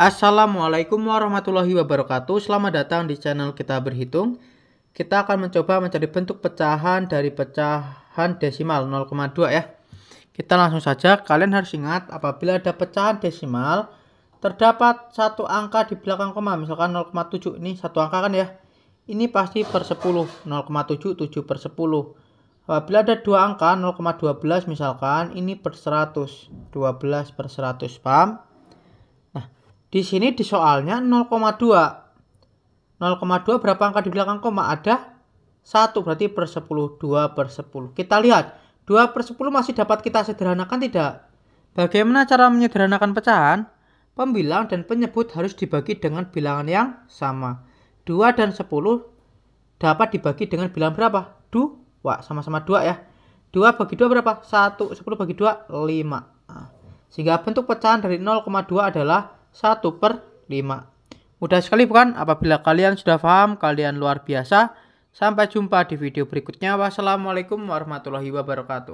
Assalamualaikum warahmatullahi wabarakatuh. Selamat datang di channel kita berhitung. Kita akan mencoba mencari bentuk pecahan dari pecahan desimal 0,2 ya. Kita langsung saja. Kalian harus ingat apabila ada pecahan desimal terdapat satu angka di belakang koma, misalkan 0,7. Ini satu angka kan ya. Ini pasti per 10, 0,7 7 per 10. Apabila ada dua angka 0,12 misalkan, ini per 100, 12 per 100, paham? Di sini di soalnya 0,2. 0,2 berapa angka di belakang koma? Ada 1 berarti per 10, 2 per 10. Kita lihat, 2 per 10 masih dapat kita sederhanakan tidak? Bagaimana cara menyederhanakan pecahan? Pembilang dan penyebut harus dibagi dengan bilangan yang sama. 2 dan 10 dapat dibagi dengan bilangan berapa? 2, sama-sama 2 ya. 2 bagi 2 berapa? 1, 10 bagi 2, 5. Nah, sehingga bentuk pecahan dari 0,2 adalah 1 per 5. Mudah sekali bukan? Apabila kalian sudah paham, kalian luar biasa. Sampai jumpa di video berikutnya. Wassalamualaikum warahmatullahi wabarakatuh.